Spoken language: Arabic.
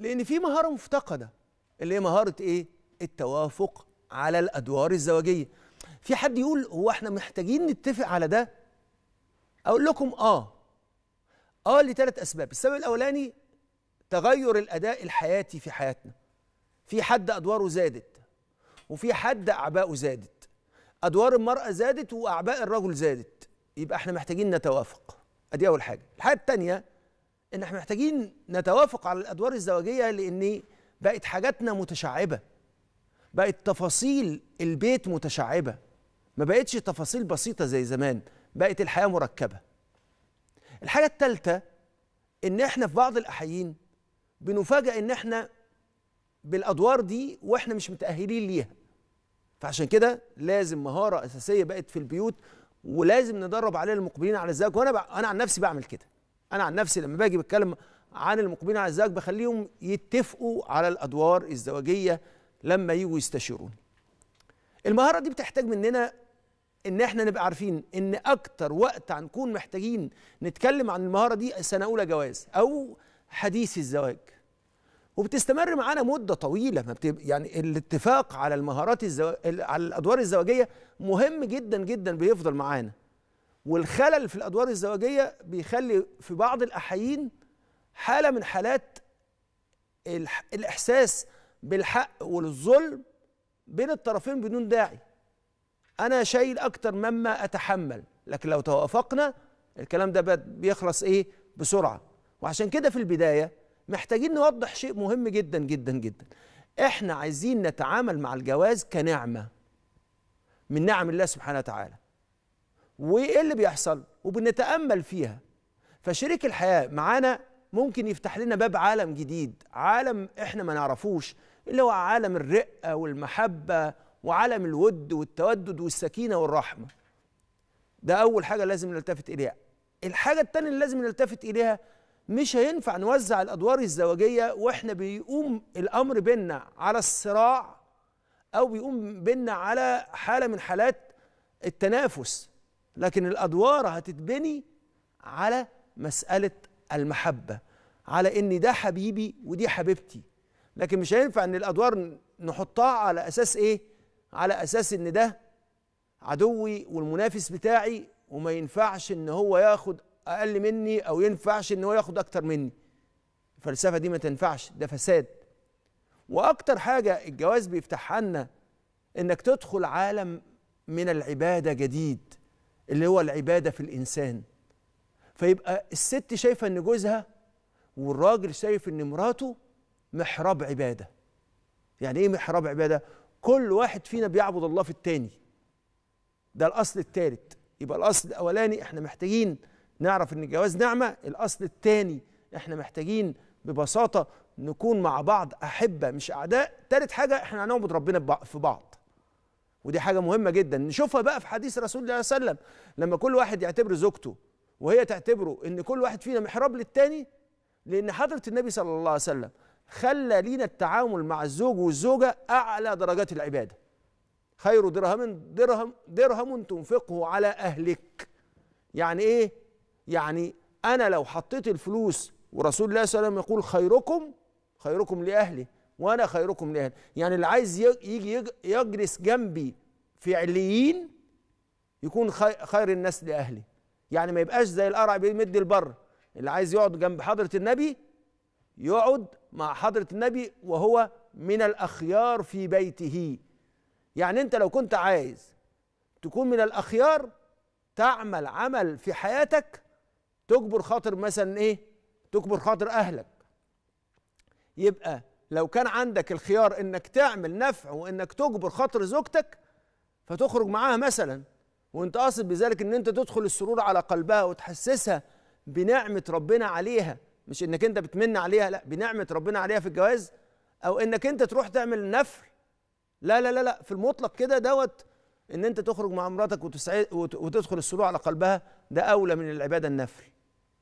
لان في مهاره مفتقده اللي هي مهاره ايه التوافق على الادوار الزواجيه في حد يقول هو احنا محتاجين نتفق على ده اقول لكم اه اه لثلاث اسباب السبب الاولاني تغير الاداء الحياتي في حياتنا في حد ادواره زادت وفي حد اعباؤه زادت ادوار المراه زادت واعباء الرجل زادت يبقى احنا محتاجين نتوافق ادي اول حاجه الحاجه الثانيه ان احنا محتاجين نتوافق على الادوار الزواجيه لان بقت حاجاتنا متشعبه بقت تفاصيل البيت متشعبه ما بقتش تفاصيل بسيطه زي زمان بقت الحياه مركبه الحاجه الثالثه ان احنا في بعض الاحيين بنفاجئ ان احنا بالادوار دي واحنا مش متاهلين ليها فعشان كده لازم مهاره اساسيه بقت في البيوت ولازم ندرب عليها المقبلين على الزواج وانا انا عن نفسي بعمل كده انا عن نفسي لما باجي بتكلم عن المقبلين على الزواج بخليهم يتفقوا على الادوار الزواجيه لما يجوا يستشيروني المهاره دي بتحتاج مننا ان احنا نبقى عارفين ان اكتر وقت هنكون محتاجين نتكلم عن المهاره دي سنه اولى جواز او حديث الزواج وبتستمر معانا مده طويله ما بتب... يعني الاتفاق على المهارات الزو... على الادوار الزواجيه مهم جدا جدا بيفضل معانا والخلل في الادوار الزواجيه بيخلي في بعض الاحيين حاله من حالات الاحساس بالحق والظلم بين الطرفين بدون داعي انا شايل اكتر مما اتحمل لكن لو توافقنا الكلام ده بيخلص ايه بسرعه وعشان كده في البدايه محتاجين نوضح شيء مهم جدا جدا جدا احنا عايزين نتعامل مع الجواز كنعمه من نعم الله سبحانه وتعالى وايه اللي بيحصل وبنتامل فيها فشريك الحياه معانا ممكن يفتح لنا باب عالم جديد عالم احنا ما نعرفوش اللي هو عالم الرقه والمحبه وعالم الود والتودد والسكينه والرحمه ده اول حاجه لازم نلتفت اليها الحاجه الثانيه اللي لازم نلتفت اليها مش هينفع نوزع الادوار الزواجيه واحنا بيقوم الامر بينا على الصراع او بيقوم بينا على حاله من حالات التنافس لكن الادوار هتتبني على مساله المحبه على ان ده حبيبي ودي حبيبتي لكن مش هينفع ان الادوار نحطها على اساس ايه على اساس ان ده عدوي والمنافس بتاعي وما ينفعش ان هو ياخد اقل مني او ينفعش ان هو ياخد اكتر مني الفلسفه دي ما تنفعش ده فساد واكتر حاجه الجواز بيفتحها لنا انك تدخل عالم من العباده جديد اللي هو العبادة في الإنسان فيبقى الست شايفة إن جوزها والراجل شايف إن مراته محراب عبادة يعني إيه محراب عبادة؟ كل واحد فينا بيعبد الله في التاني ده الأصل التالت يبقى الأصل الأولاني إحنا محتاجين نعرف إن الجواز نعمة الأصل التاني إحنا محتاجين ببساطة نكون مع بعض أحبة مش أعداء تالت حاجة إحنا هنعبد ربنا في بعض ودي حاجة مهمة جدا نشوفها بقى في حديث رسول الله صلى الله عليه وسلم لما كل واحد يعتبر زوجته وهي تعتبره ان كل واحد فينا محراب للتاني لان حضرة النبي صلى الله عليه وسلم خلى لينا التعامل مع الزوج والزوجة أعلى درجات العبادة خير درهم درهم درهم تنفقه على أهلك يعني إيه؟ يعني أنا لو حطيت الفلوس ورسول الله صلى الله عليه وسلم يقول خيركم خيركم لأهلي وانا خيركم لاهل يعني اللي عايز يجي يجلس جنبي في عليين يكون خير الناس لاهلي يعني ما يبقاش زي القرع بيمد البر اللي عايز يقعد جنب حضره النبي يقعد مع حضره النبي وهو من الاخيار في بيته يعني انت لو كنت عايز تكون من الاخيار تعمل عمل في حياتك تكبر خاطر مثلا ايه تكبر خاطر اهلك يبقى لو كان عندك الخيار انك تعمل نفع وانك تجبر خاطر زوجتك فتخرج معاها مثلا وانت قاصد بذلك ان انت تدخل السرور على قلبها وتحسسها بنعمه ربنا عليها مش انك انت بتمن عليها لا بنعمه ربنا عليها في الجواز او انك انت تروح تعمل نفل لا لا لا لا في المطلق كده دوت ان انت تخرج مع مراتك وتدخل السرور على قلبها ده اولى من العباده النفل